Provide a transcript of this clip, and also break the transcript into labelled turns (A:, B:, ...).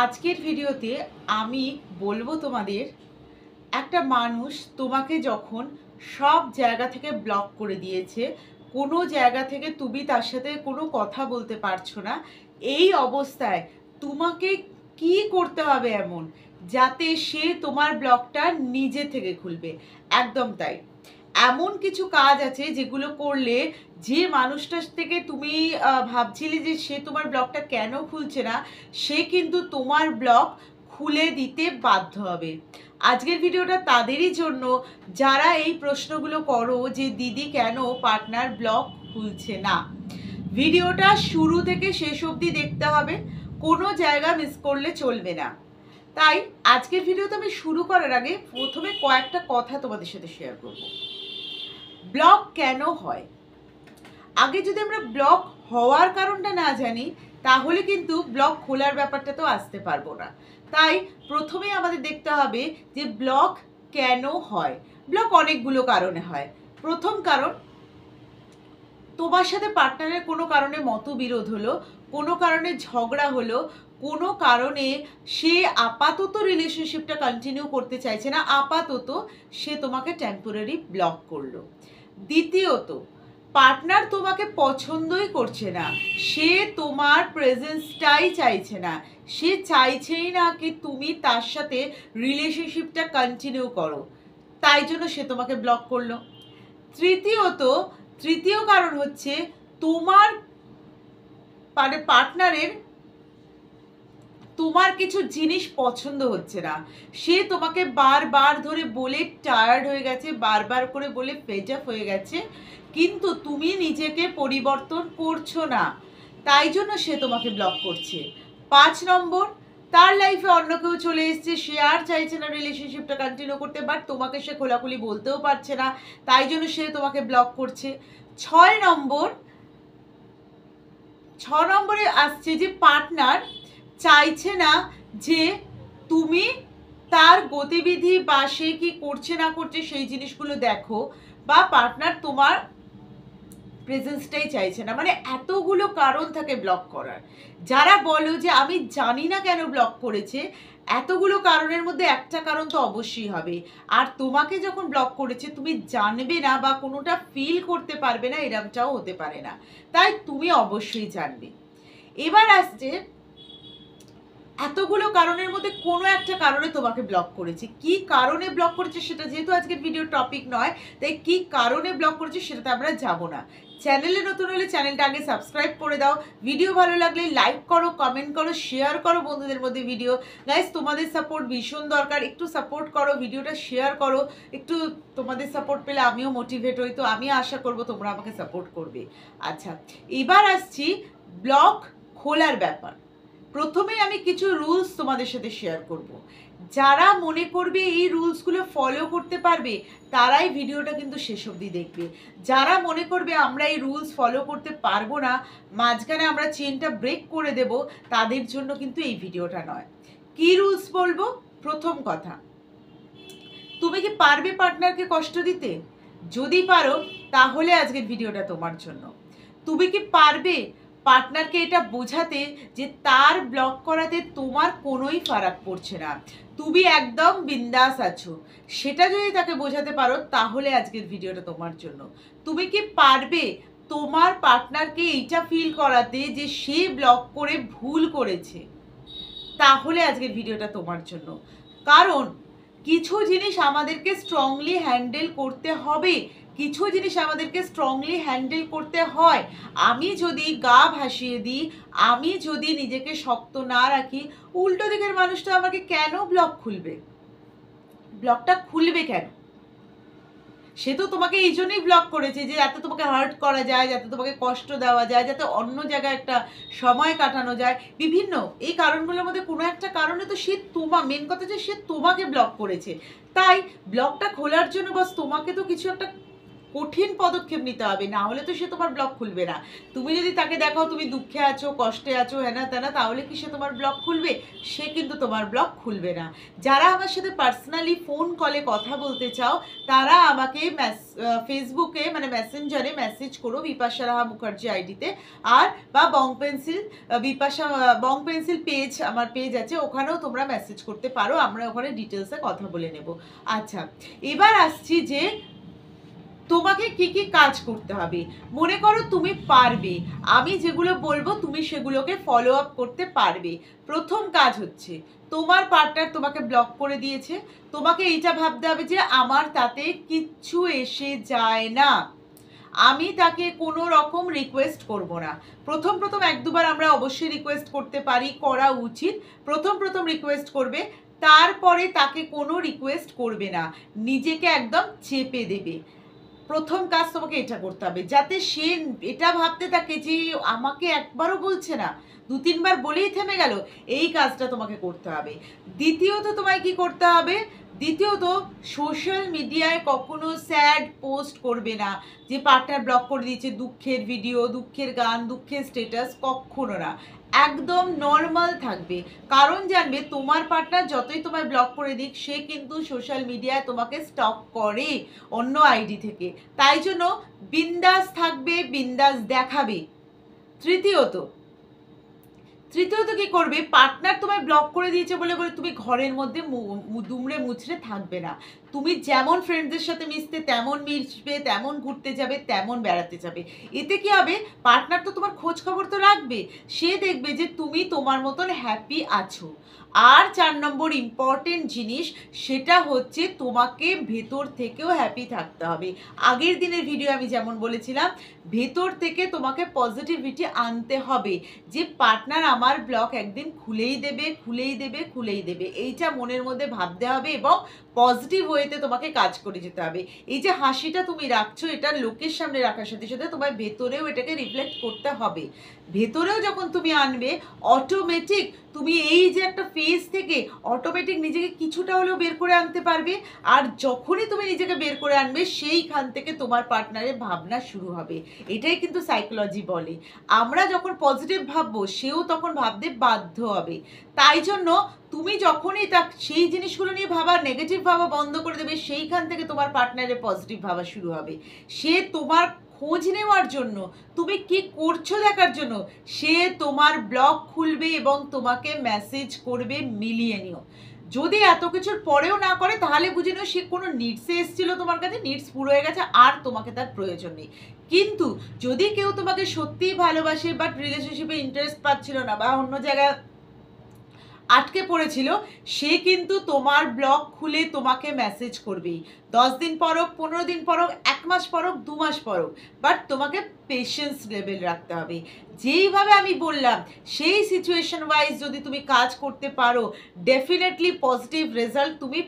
A: আজকের ভিডিওতে আমি বলবো তোমাদের একটা মানুষ তোমাকে যখন সব জায়গা থেকে ব্লক করে দিয়েছে কোনো জায়গা থেকে তুমি তার সাথে কোনো কথা বলতে পারছো না এই অবস্থায় তোমাকে কি করতে হবে এমন যাতে সে তোমার ব্লকটা নিজে থেকে খুলবে একদম তাই এমন কিছু কাজ আছে যেগুলো করলে যে মানুষটার থেকে তুমি ভাবছিলে যে সে তোমার ব্লগটা কেন খুলছে না সে কিন্তু তোমার ব্লগ খুলে দিতে বাধ্য হবে আজকের ভিডিওটা তাদেরই জন্য যারা এই প্রশ্নগুলো করো যে দিদি কেন পার্টনার ব্লগ খুলছে না ভিডিওটা শুরু থেকে শেষ অবধি দেখতে হবে কোনো জায়গা মিস করলে চলবে না তাই আজকের ভিডিওতে আমি শুরু করার আগে প্রথমে কয়েকটা কথা তোমাদের সাথে শেয়ার করবো ব্লক কেন হয় আগে যদি আমরা ব্লক হওয়ার কারণটা না জানি তাহলে কিন্তু ব্লক খোলার ব্যাপারটা তো আসতে পারবো না তাই প্রথমে আমাদের দেখতে হবে যে ব্লক কেন হয় ব্লক অনেকগুলো কারণে হয় প্রথম কারণ তোমার সাথে পার্টনারের কোনো কারণে মতবিরোধ হলো কোনো কারণে ঝগড়া হলো কোনো কারণে সে আপাতত রিলেশনশিপটা কন্টিনিউ করতে চাইছে না আপাতত সে তোমাকে টেম্পোরারি ব্লক করলো দ্বিতীয়ত পার্টনার তোমাকে পছন্দই করছে না সে তোমার প্রেজেন্সটাই চাইছে না সে চাইছেই না কি তুমি তার সাথে রিলেশনশিপটা কন্টিনিউ করো তাই জন্য সে তোমাকে ব্লক করলো তৃতীয়ত তৃতীয় কারণ হচ্ছে তোমার মানে পার্টনারের তোমার কিছু জিনিস পছন্দ হচ্ছে না সে তোমাকে বারবার ধরে বলে টায়ার্ড হয়ে গেছে বারবার করে বলে ফেজ আপ হয়ে গেছে কিন্তু তুমি নিজেকে পরিবর্তন করছো না তাই জন্য সে তোমাকে ব্লক করছে পাঁচ নম্বর তার লাইফে অন্য কেউ চলে এসছে সে আর চাইছে না রিলেশনশিপটা কন্টিনিউ করতে বাট তোমাকে সে খোলাখুলি বলতেও পারছে না তাই জন্য সে তোমাকে ব্লক করছে ছয় নম্বর ছ নম্বরে আসছে যে পার্টনার চাইছে না যে তুমি তার গতিবিধি বা সে কী করছে না করছে সেই জিনিসগুলো দেখো বা পার্টনার তোমার প্রেজেন্সটাই চাইছে না মানে এতগুলো কারণ থাকে ব্লক করার যারা বলো যে আমি জানি না কেন ব্লক করেছে এতগুলো কারণের মধ্যে একটা কারণ তো অবশ্যই হবে আর তোমাকে যখন ব্লক করেছে তুমি জানবে না বা কোনোটা ফিল করতে পারবে না এরমটাও হতে পারে না তাই তুমি অবশ্যই জানবে এবার আসছে এতগুলো কারণের মধ্যে কোনো একটা কারণে তোমাকে ব্লক করেছি কি কারণে ব্লক করেছে সেটা যেহেতু আজকের ভিডিও টপিক নয় তাই কি কারণে ব্লক করেছে সেটাতে আমরা যাব না চ্যানেলে নতুন হলে চ্যানেলটা আগে সাবস্ক্রাইব করে দাও ভিডিও ভালো লাগলে লাইক করো কমেন্ট করো শেয়ার করো বন্ধুদের মধ্যে ভিডিও গাইজ তোমাদের সাপোর্ট ভীষণ দরকার একটু সাপোর্ট করো ভিডিওটা শেয়ার করো একটু তোমাদের সাপোর্ট পেলে আমিও মোটিভেট হই তো আমি আশা করব তোমরা আমাকে সাপোর্ট করবে আচ্ছা এবার আসছি ব্লক খোলার ব্যাপার প্রথমে আমি কিছু রুলস তোমাদের সাথে শেয়ার করব। যারা মনে করবে এই রুলসগুলো ফলো করতে পারবে তারাই ভিডিওটা কিন্তু শেষ অবধি দেখবে যারা মনে করবে আমরা এই রুলস ফলো করতে পারবো না মাঝখানে আমরা চেনটা ব্রেক করে দেব তাদের জন্য কিন্তু এই ভিডিওটা নয় কি রুলস বলবো প্রথম কথা তুমি কি পারবে পার্টনারকে কষ্ট দিতে যদি পারো তাহলে আজকের ভিডিওটা তোমার জন্য তুমি কি পারবে পার্টনারকে এটা বোঝাতে যে তার ব্লক করাতে তোমার কোনোই ফারাক পড়ছে না তুমি একদম বিন্দাস আছো সেটা যদি তাকে বোঝাতে পারো তাহলে আজকের ভিডিওটা তোমার জন্য তুমি কি পারবে তোমার পার্টনারকে এইটা ফিল করাতে যে সে ব্লক করে ভুল করেছে তাহলে আজকের ভিডিওটা তোমার জন্য কারণ কিছু জিনিস আমাদেরকে স্ট্রংলি হ্যান্ডেল করতে হবে কিছু জিনিস আমাদেরকে স্ট্রংলি হ্যান্ডেল করতে হয় আমি যদি গা ভাসিয়ে দিই আমি যদি নিজেকে শক্ত না রাখি উল্টো দিকের মানুষটা আমাকে কেন ব্লক খুলবে ব্লকটা খুলবে কেন সে তো তোমাকে এই জন্যই ব্লক করেছে যে যাতে তোমাকে হার্ট করা যায় যাতে তোমাকে কষ্ট দেওয়া যায় যাতে অন্য জায়গায় একটা সময় কাটানো যায় বিভিন্ন এই কারণগুলোর মধ্যে কোনো একটা কারণে তো সে তোমা মেন কথা যে সে তোমাকে ব্লক করেছে তাই ব্লকটা খোলার জন্য বাস তোমাকে তো কিছু একটা কঠিন পদক্ষেপ নিতে হবে না হলে তো সে তোমার ব্লক খুলবে না তুমি যদি তাকে দেখাও তুমি দুঃখে আছো কষ্টে আছো হ্যানা তেনা তাহলে কি সে তোমার ব্লক খুলবে সে কিন্তু তোমার ব্লক খুলবে না যারা আমার সাথে পার্সোনালি ফোন কলে কথা বলতে চাও তারা আমাকে ফেসবুকে মানে মেসেঞ্জারে মেসেজ করো বিপাশা রাহা মুখার্জি আইডিতে আর বা Bong pencil Bipasha Bong pencil page আমার পেজ আছে ওখানেও তোমরা মেসেজ করতে পারো আমরা ওখানে ডিটেলসে কথা বলে নেব আচ্ছা এবার আসছি যে তোমাকে কি কি কাজ করতে হবে মনে করো তুমি পারবে আমি যেগুলো বলবো তুমি সেগুলোকে ফলো আপ করতে পারবে প্রথম কাজ হচ্ছে তোমার পার্টনার তোমাকে ব্লক করে দিয়েছে তোমাকে এইটা ভাবতে হবে যে আমার তাতে কিচ্ছু এসে যায় না আমি তাকে কোনো রকম রিকোয়েস্ট করব না প্রথম প্রথম এক দুবার আমরা অবশ্যই রিকোয়েস্ট করতে পারি করা উচিত প্রথম প্রথম রিকোয়েস্ট করবে তারপরে তাকে কোনো রিকোয়েস্ট করবে না নিজেকে একদম চেপে দেবে প্রথম কাজ তোমাকে এটা করতে হবে যাতে সে এটা ভাবতে থাকে যে আমাকে একবারও বলছে না দু তিনবার বলেই থেমে গেল এই কাজটা তোমাকে করতে হবে দ্বিতীয়ত তোমায় কি করতে হবে দ্বিতীয়ত সোশ্যাল মিডিয়ায় কখনো স্যাড পোস্ট করবে না যে পার্টনার ব্লক করে দিয়েছে দুঃখের ভিডিও দুঃখের গান দুঃখের স্টেটাস কখনো না একদম নর্মাল থাকবে কারণ জানবে তোমার পার্টনার যতই তোমায় ব্লক করে দিক সে কিন্তু সোশ্যাল মিডিয়ায় তোমাকে স্টক করে অন্য আইডি থেকে তাই জন্য বিন্দাস থাকবে বিন্দাস দেখাবে তৃতীয়ত তৃতীয়ত কি করবে পার্টনার তোমায় ব্লক করে দিয়েছে বলে বলে তুমি ঘরের মধ্যে দুমড়ে মুচড়ে থাকবে না তুমি যেমন ফ্রেন্ডদের সাথে মিশতে তেমন মিশবে তেমন ঘুরতে যাবে তেমন বেড়াতে যাবে এতে কি হবে পার্টনার তো তোমার খোঁজ খবর তো রাখবে সে দেখবে যে তুমি তোমার মতন হ্যাপি আছো আর চার নম্বর ইম্পর্টেন্ট জিনিস সেটা হচ্ছে তোমাকে ভেতর থেকেও হ্যাপি থাকতে হবে আগের দিনের ভিডিও আমি যেমন বলেছিলাম ভেতর থেকে তোমাকে পজিটিভিটি আনতে হবে যে পার্টনার আমার আমার ব্লক একদিন খুলেই দেবে খুলেই দেবে খুলেই দেবে এইটা মনের মধ্যে ভাবতে হবে এবং পজিটিভ ওয়েতে তোমাকে কাজ করে যেতে হবে এই যে হাসিটা তুমি রাখছো এটা লোকের সামনে রাখার সাথে সাথে তোমার ভেতরেও এটাকে রিফ্লেক্ট করতে হবে ভেতরেও যখন তুমি আনবে অটোমেটিক তুমি এই যে একটা ফেজ থেকে অটোমেটিক নিজেকে কিছুটা হলেও বের করে আনতে পারবে আর যখনই তুমি নিজেকে বের করে আনবে সেইখান থেকে তোমার পার্টনারের ভাবনা শুরু হবে এটাই কিন্তু সাইকোলজি বলে আমরা যখন পজিটিভ ভাববো সেও তখন ভাবতে বাধ্য হবে তাই জন্য তুমি যখনই তা সেই জিনিসগুলো নিয়ে ভাবা নেগেটিভ ভাবা বন্ধ করে দেবে সেইখান থেকে তোমার পার্টনারের পজিটিভ ভাবা শুরু হবে সে তোমার খোঁজ নেওয়ার জন্য তুমি কি করছো দেখার জন্য সে তোমার ব্লগ খুলবে এবং তোমাকে মেসেজ করবে মিলিয়ে নিও যদি এত কিছুর পরেও না করে তাহলে বুঝে নিও সে কোনো নিডসে এসেছিল তোমার কাছে নিডস পুরো হয়ে গেছে আর তোমাকে তার প্রয়োজন নেই কিন্তু যদি কেউ তোমাকে সত্যিই ভালোবাসে বাট রিলেশনশিপে ইন্টারেস্ট পাচ্ছিল না বা অন্য জায়গায় আটকে পড়েছিল সে কিন্তু তোমার ব্লগ খুলে তোমাকে মেসেজ করবেই দশ দিন পর পনেরো দিন পর এক মাস পর দু মাস পর হোক বাট তোমাকে পেশেন্স লেভেল রাখতে হবে যেইভাবে আমি বললাম সেই সিচুয়েশন ওয়াইজ যদি তুমি কাজ করতে পারো ডেফিনেটলি পজিটিভ রেজাল্ট তুমি